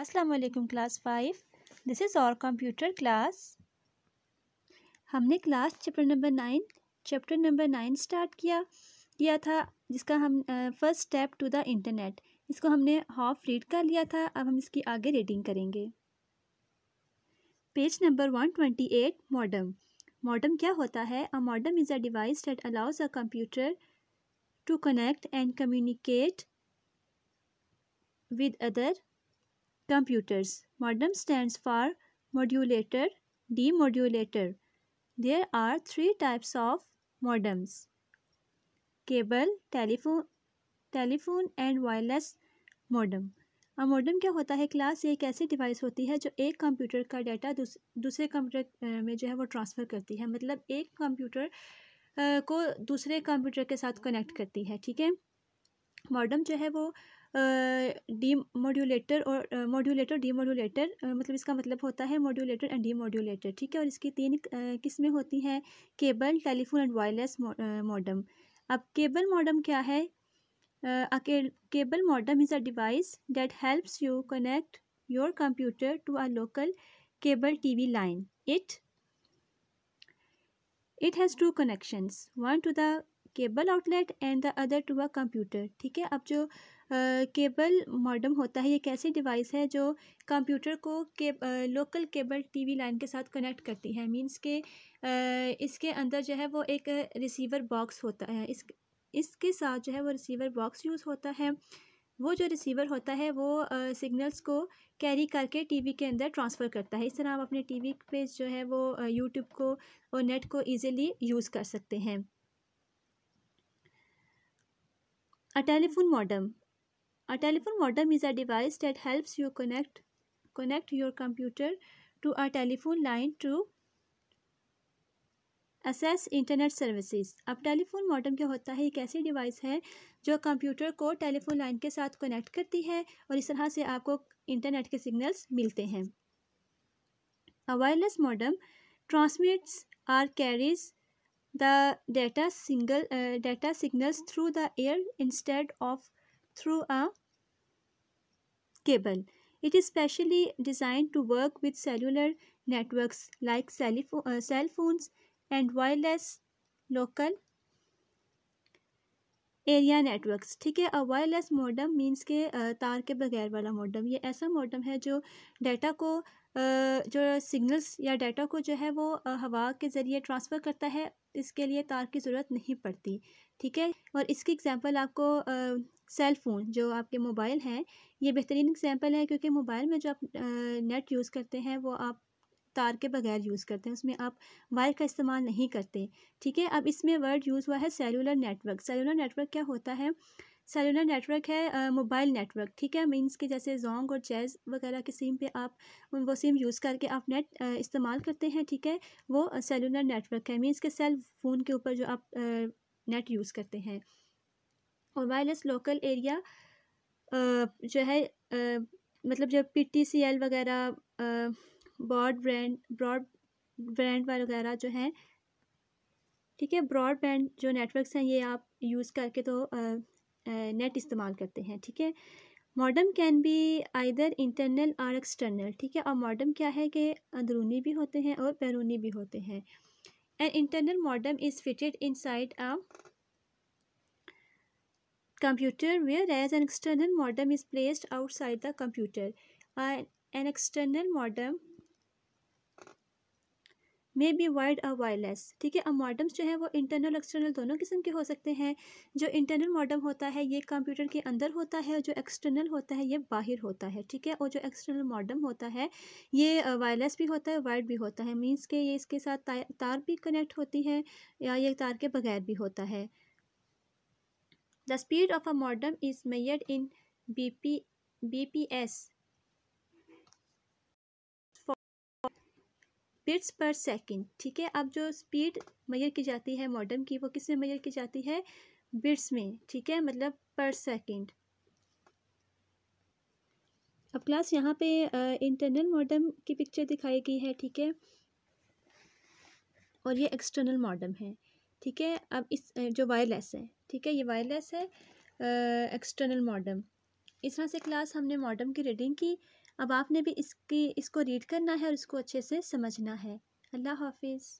अस्सलाम वालेकुम class five this is और कंप्यूटर क्लास हमने class chapter number nine chapter number nine start किया किया था जिसका हम first step to the internet इसको हमने हाफ रीड कर लिया था अब हम इसकी आगे रीडिंग करेंगे page number one twenty eight modem modem क्या होता है a modem is a device that allows a computer to connect and communicate with other computers. MODEM stands for modulator, demodulator. There are three types of modems. Cable telephone telephone and wireless modem अब modem क्या होता है class एक ऐसी device होती है जो एक कंप्यूटर का डाटा दूस, दूसरे कंप्यूटर में जो है वो ट्रांसफ़र करती है मतलब एक कंप्यूटर को दूसरे कंप्यूटर के साथ कनेक्ट करती है ठीक है मॉडम जो है वो डी मॉड्यूलेटर और मॉड्यूलेटर डी मॉड्यूलेटर मतलब इसका मतलब होता है मॉड्यूलेटर एंड डी मॉड्यूलेटर ठीक है और इसकी तीन किस्में होती हैं cable telephone and wireless modem अब केबल मॉडम क्या है cable modem is a device that helps you connect your computer to a local cable T V line it it has two connections one to the cable outlet and the other to a computer ठीक है अब जो cable modem होता है ये कैसे device है जो कंप्यूटर को के लोकल केबल टीवी लाइन के साथ कनेक्ट करती है मींस के uh, इसके अंदर जो है वो एक रिसीवर बॉक्स होता है इस इसके साथ जो है वो रिसीवर बॉक्स यूज़ होता है वो जो रिसीवर होता है वो सिग्नल्स uh, को कैरी करके टीवी के अंदर ट्रांसफ़र करता है इस तरह आप अपने टीवी पे जो है वो यूट्यूब को और नेट को ईज़िली यूज़ कर सकते हैं A telephone modem. A telephone modem is a device that helps you connect connect your computer to a telephone line to access internet services अब टेलीफोन मॉडम क्या होता है एक ऐसी डिवाइस है जो कंप्यूटर को टेलीफोन लाइन के साथ कनेक्ट करती है और इस तरह से आपको इंटरनेट के सिग्नल्स मिलते हैं a wireless modem transmits or carries the data single uh, data signals through the air instead of through a cable it is specially designed to work with cellular networks like cell, uh, cell phones and wireless local area networks ठीक है अब wireless modem means के तार के बगैर वाला modem ये ऐसा मॉडम है जो डाटा को जो सिग्नल्स या डाटा को जो है वो हवा के ज़रिए ट्रांसफ़र करता है इसके लिए तार की ज़रूरत नहीं पड़ती ठीक है और इसकी एग्जांपल आपको सेल फ़ोन जो आपके मोबाइल हैं ये बेहतरीन एग्ज़ाम्पल है क्योंकि मोबाइल में जो आप नेट यूज़ करते हैं वो आप तार के बगैर यूज़ करते हैं उसमें आप वायर का इस्तेमाल नहीं करते ठीक है अब इसमें वर्ड यूज़ हुआ है सेलुलर नेटवर्क सेलुलर नेटवर्क क्या होता है सेलुलर नेटवर्क है मोबाइल नेटवर्क ठीक है मीन्स के जैसे जोंग और चेज़ वगैरह के सिम पे आप वो सिम यूज़ करके आप नेट इस्तेमाल करते हैं ठीक है वो सेलुलर नेटवर्क है मीन्स के सेल फ़ोन के ऊपर जो आप नेट यूज़ करते हैं और वायरलेस लोकल एरिया जो है मतलब जो पी टी सी एल वगैरह ब्रॉडबैंड ब्रॉडबैंड वगैरह जो हैं ठीक है ब्रॉडबैंड जो नेटवर्क्स हैं ये आप यूज़ करके तो नेट इस्तेमाल करते हैं ठीक है modem can be either internal or external ठीक है और मॉडम क्या है कि अंदरूनी भी होते हैं और बैरूनी भी होते हैं an internal modem is fitted inside a whereas an external modem is placed outside the computer and an external modem may be wired or wireless ठीक है अब मॉडम्स जो है वो इंटरनल एक्सटर्नल दोनों किस्म के हो सकते हैं जो इंटरनल मॉडम होता है ये कंप्यूटर के अंदर होता है और जो एक्सटर्नल होता है ये बाहर होता है ठीक है और जो एक्सटर्नल मॉडम होता है ये वायरलेस भी होता है वाइड भी होता है मीन्स के ये इसके साथ तार भी कनेक्ट होती है या ये तार के बगैर भी होता है the speed of a modem is measured in B P B P S bits per second ठीक है अब जो स्पीड मैयर की जाती है मॉडर्न की वो किस में मैयर की जाती है बिट्स में ठीक है मतलब पर सेकंड अब क्लास यहाँ पे इंटरनल मॉडर्म की पिक्चर दिखाई गई है ठीक है और ये एक्सटर्नल मॉडर्म है ठीक है अब इस जो वायरलेस है ठीक है ये वायरलेस है एक्सटर्नल मॉडर्म इस तरह से क्लास हमने मॉडर्म की रीडिंग की अब आपने भी इसकी इसको रीड करना है और इसको अच्छे से समझना है अल्लाह हाफिज़